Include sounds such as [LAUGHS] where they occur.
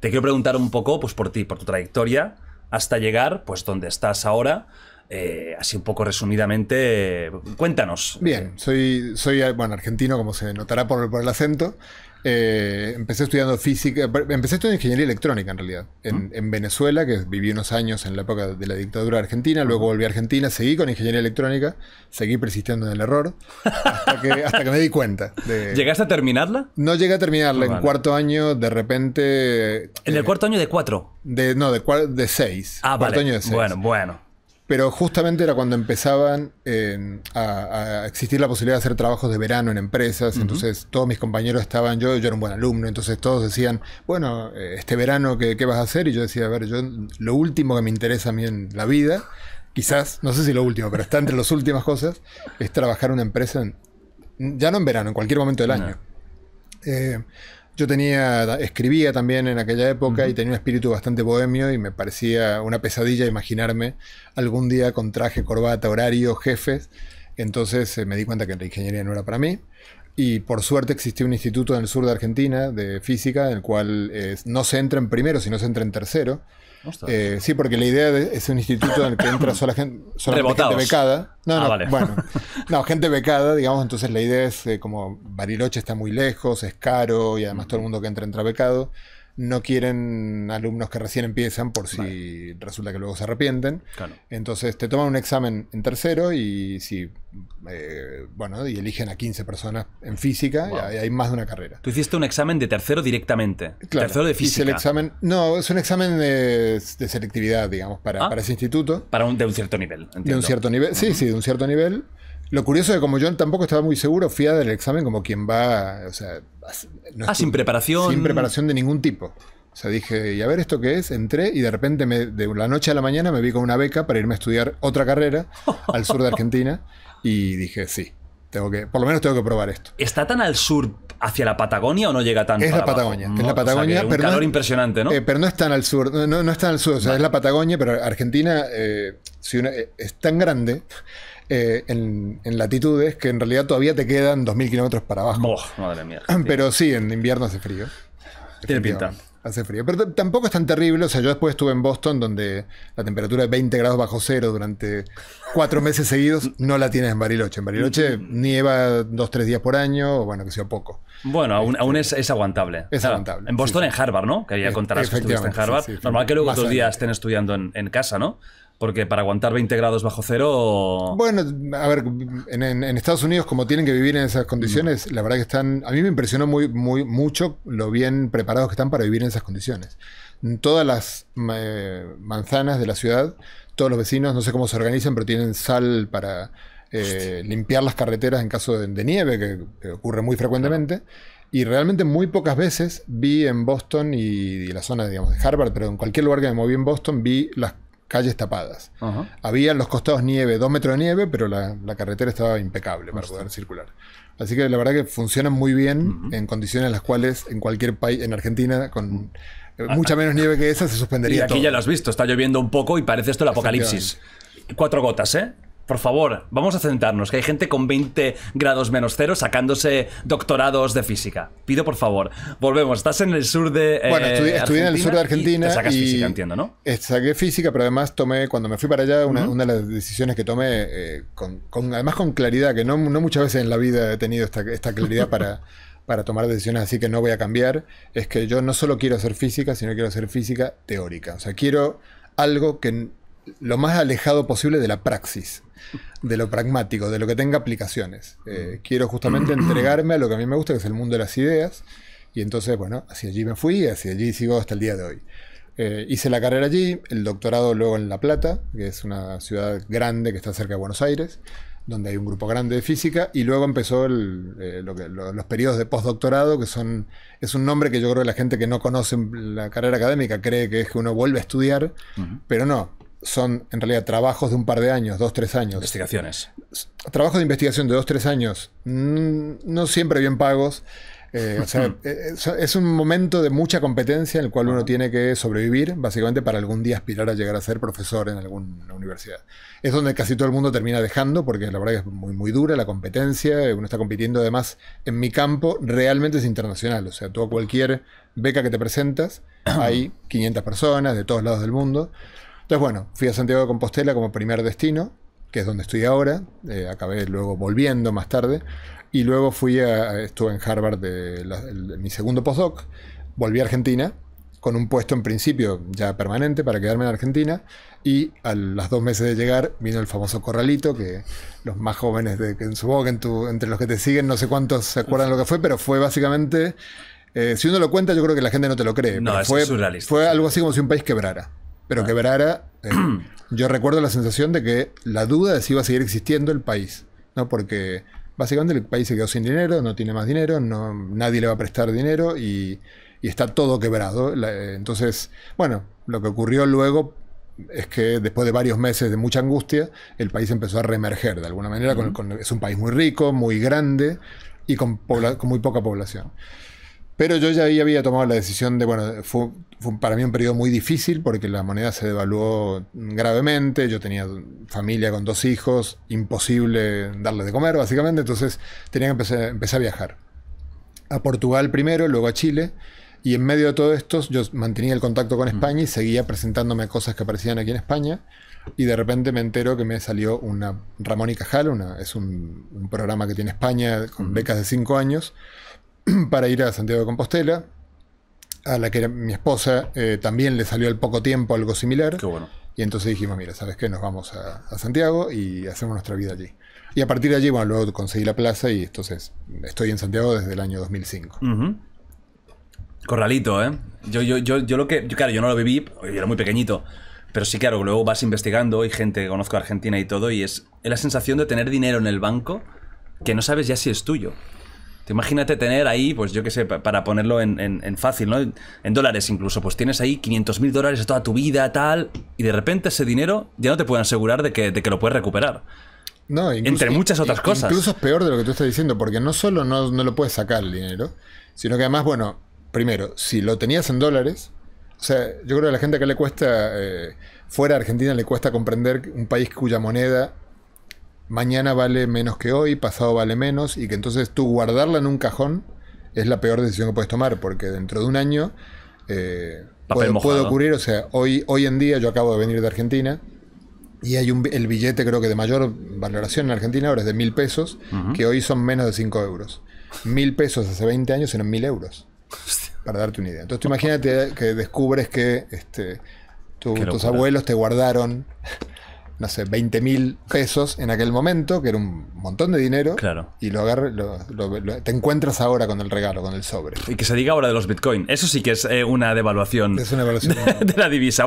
Te quiero preguntar un poco, pues por ti, por tu trayectoria, hasta llegar, pues donde estás ahora. Eh, así un poco resumidamente, cuéntanos. Bien, soy, soy bueno, argentino, como se notará por, el acento. Eh, empecé estudiando física, empecé estudiando ingeniería electrónica en realidad, ¿Mm? en, Venezuela, que viví unos años en la época de la dictadura argentina, luego volví a Argentina, seguí con ingeniería electrónica, seguí persistiendo en el error, hasta que, [LAUGHS] me di cuenta. ¿Llegaste a terminarla? No llegué a terminarla, ah, en cuarto año de repente... ¿En el eh, cuarto año de cuatro? De, no, de, seis. Ah, cuarto año de seis. Bueno, bueno. Pero justamente era cuando empezaban eh, a, existir la posibilidad de hacer trabajos de verano en empresas. Entonces todos mis compañeros estaban, yo, yo era un buen alumno, entonces todos decían, bueno, eh, este verano, ¿qué, vas a hacer? Y yo decía, a ver, yo lo último que me interesa a mí en la vida, quizás, no sé si lo último, pero está entre las últimas cosas, es trabajar en una empresa, ya no en verano, en cualquier momento del año. Eh, yo tenía, escribía también en aquella época y tenía un espíritu bastante bohemio y me parecía una pesadilla imaginarme algún día con traje, corbata, horario, jefes. Entonces eh, me di cuenta que la ingeniería no era para mí. Y por suerte existía un instituto en el sur de Argentina de física, en el cual eh, no se entra en primero, sino se entra en tercero. Eh, sí, porque la idea es un instituto en el que entra sola [COUGHS] gente, gente becada. No, ah, no, bueno. [LAUGHS] No, gente becada, digamos, entonces la idea es eh, como Bariloche está muy lejos, es caro y además todo el mundo que entra entra becado no quieren alumnos que recién empiezan por si resulta que luego se arrepienten. Entonces te toman un examen en tercero y si eh, bueno, y eligen a 15 personas en física y hay, más de una carrera. Tú hiciste un examen de tercero directamente. Tercero de física. el examen, no, es un examen de, selectividad, digamos, ah. para, ese instituto. Para un, de un cierto nivel. De un cierto nivel, sí, sí, de un cierto nivel. Lo curioso es que como yo tampoco estaba muy seguro, fui a dar el examen como quien va, o sea, ah, sin preparación. Sin preparación de ningún tipo. O sea, dije, y a ver esto qué es, entré y de repente me, de la noche a la mañana me vi con una beca para irme a estudiar otra carrera al sur de Argentina [LAUGHS] y dije, sí, tengo que, por lo menos tengo que probar esto. ¿Está tan al sur hacia la Patagonia o no llega tan Es la Patagonia, es la Patagonia, un calor impresionante, ¿no? Eh, pero no es tan al sur, no, no, es tan al sur, o sea, es la Patagonia, pero Argentina eh, si eh, es tan grande eh, en, latitudes que en realidad todavía te quedan 2.000 kilómetros para abajo. madre mía. [CLEARS THROAT] Pero sí, en invierno hace frío. Tiene pinta. Hace frío. Pero tampoco es tan terrible. O sea, yo después estuve en Boston, donde la temperatura de 20 grados bajo cero durante cuatro meses seguidos [LAUGHS] no la tienes en Bariloche. En Bariloche nieva dos, tres días por año, o bueno, que sea poco. Bueno, aún, este, es, aguantable. Es aguantable. En Boston, en Harvard, ¿no? Que había eh, contarás que estuviste en Harvard. Normal que luego dos días estén estudiando en, en casa, ¿no? Porque para aguantar 20 grados bajo cero. Bueno, a ver, en, Estados Unidos, como tienen que vivir en esas condiciones, mm. la verdad que están. A mí me impresionó muy, muy, mucho lo bien preparados que están para vivir en esas condiciones. Todas las eh, manzanas de la ciudad, todos los vecinos, no sé cómo se organizan, pero tienen sal para eh, limpiar las carreteras en caso de, nieve, que, ocurre muy frecuentemente. Y realmente muy pocas veces vi en Boston y, y, la zona, digamos, de Harvard, pero en cualquier lugar que me moví en Boston, vi las calles tapadas. Había en los costados nieve, dos metros de nieve, pero la, carretera estaba impecable para poder circular. Así que la verdad que funcionan muy bien en condiciones en las cuales en cualquier país, en Argentina, con eh, ah, ah. mucha menos nieve que esa, se suspendería. Y aquí ya lo has visto, está lloviendo un poco y parece esto el apocalipsis. Cuatro gotas, ¿eh? por favor, vamos a centrarnos, que hay gente con 20 grados menos cero sacándose doctorados de física. Pido por favor. Volvemos, estás en el sur de. Argentina. Eh, bueno, estudié, en el sur de Argentina. Y te física, entiendo, ¿no? Saqué física, pero además tomé, cuando me fui para allá, una, de las decisiones que tomé, eh, con, además con claridad, que no, no, muchas veces en la vida he tenido esta, claridad para. [LAUGHS] para tomar decisiones así que no voy a cambiar, es que yo no solo quiero hacer física, sino quiero hacer física teórica. O sea, quiero algo que lo más alejado posible de la praxis, de lo pragmático, de lo que tenga aplicaciones. Eh, mm. quiero justamente entregarme a lo que a mí me gusta, que es el mundo de las ideas. Y entonces, bueno, hacia allí me fui y hacia allí sigo hasta el día de hoy. Eh, hice la carrera allí, el doctorado luego en La Plata, que es una ciudad grande que está cerca de Buenos Aires, donde hay un grupo grande de física, y luego empezó eh, los periodos de postdoctorado, que son, es un nombre que yo creo que la gente que no conoce la carrera académica cree que es que uno vuelve a estudiar, pero no, son en realidad trabajos de un par de años, dos, tres años. Investigaciones. Trabajos de investigación de dos, tres años, mm, no siempre bien pagos. Eh, [LAUGHS] eh, eh, es un momento de mucha competencia en el cual uno tiene que sobrevivir, básicamente para algún día aspirar a llegar a ser profesor en alguna universidad. Es donde casi todo el mundo termina dejando, porque la verdad es muy, muy dura la competencia, uno está compitiendo además en mi campo, realmente es internacional, o sea, tú a cualquier beca que te presentas, [CLEARS THROAT] hay 500 personas de todos lados del mundo bueno, fui a Santiago de Compostela como primer destino, que es donde estoy ahora. Eh, acabé luego volviendo más tarde. Y luego fui a. Estuve en Harvard de, mi segundo postdoc. Volví a Argentina con un puesto en principio ya permanente para quedarme en Argentina y a las dos meses de llegar vino el famoso corralito que los más jóvenes de que su su en entre los que te siguen no sé cuántos se acuerdan lo que fue pero fue básicamente eh, si uno lo cuenta yo creo que la gente no te lo cree no, fue, fue algo así como si un país quebrara pero quebrara. Eh, [CLEARS THROAT] yo recuerdo la sensación de que la duda de si iba a seguir existiendo el país. ¿no? Porque básicamente el país se quedó sin dinero, no tiene más dinero, no, nadie le va a prestar dinero y, está todo quebrado. Eh, entonces, bueno, lo que ocurrió luego es que después de varios meses de mucha angustia, el país empezó a reemerger de alguna manera. es un país muy rico, muy grande y con, con muy poca población. Pero yo ya había tomado la decisión de, bueno, fue, para mí un periodo muy difícil porque la moneda se devaluó gravemente, yo tenía familia con dos hijos, imposible darle de comer básicamente, entonces tenía que empezar, empecé a viajar. A Portugal primero, luego a Chile, y en medio de todo esto yo mantenía el contacto con España y seguía presentándome cosas que aparecían aquí en España, y de repente me entero que me salió una Ramón y Cajal, es un, un programa que tiene España con becas de cinco años [CLEARS THROAT] para ir a Santiago de Compostela, a la que mi esposa eh, también le salió al poco tiempo algo similar. Y entonces dijimos, mira, ¿sabes qué? Nos vamos a, Santiago y hacemos nuestra vida allí. Y a partir de allí, bueno, luego conseguí la plaza y entonces estoy en Santiago desde el año 2005. Corralito, ¿eh? Yo, yo, yo, yo lo que... claro, yo no lo viví, yo era muy pequeñito. Pero sí, claro, luego vas investigando hay gente, que conozco a Argentina y todo, y es la sensación de tener dinero en el banco que no sabes ya si es tuyo. Te imagínate tener ahí, pues yo qué sé, para ponerlo en, fácil, ¿no? En dólares incluso, pues tienes ahí 500 mil dólares de toda tu vida, tal, y de repente ese dinero ya no te pueden asegurar de que, de que lo puedes recuperar. No, incluso, entre muchas otras cosas. Incluso es peor de lo que tú estás diciendo, porque no solo no, lo puedes sacar el dinero, sino que además, bueno, primero, si lo tenías en dólares, o sea, yo creo que a la gente que le cuesta, eh, fuera de Argentina, le cuesta comprender un país cuya moneda mañana vale menos que hoy, pasado vale menos, y que entonces tú guardarla en un cajón es la peor decisión que puedes tomar, porque dentro de un año eh, puede, ocurrir, o sea, hoy, hoy en día yo acabo de venir de Argentina. Y hay un, el billete, creo que de mayor valoración en Argentina ahora es de mil pesos, que hoy son menos de cinco euros. Mil pesos hace 20 años eran mil euros. Para darte una idea. Entonces, tú imagínate que descubres que este, tus abuelos te guardaron no sé, 20 mil pesos en aquel momento, que era un montón de dinero. Claro. Y lo, agarre te encuentras ahora con el regalo, con el sobre. Y que se diga ahora de los bitcoins. Eso sí que es eh, una devaluación. Es una devaluación. [LAUGHS] de la divisa.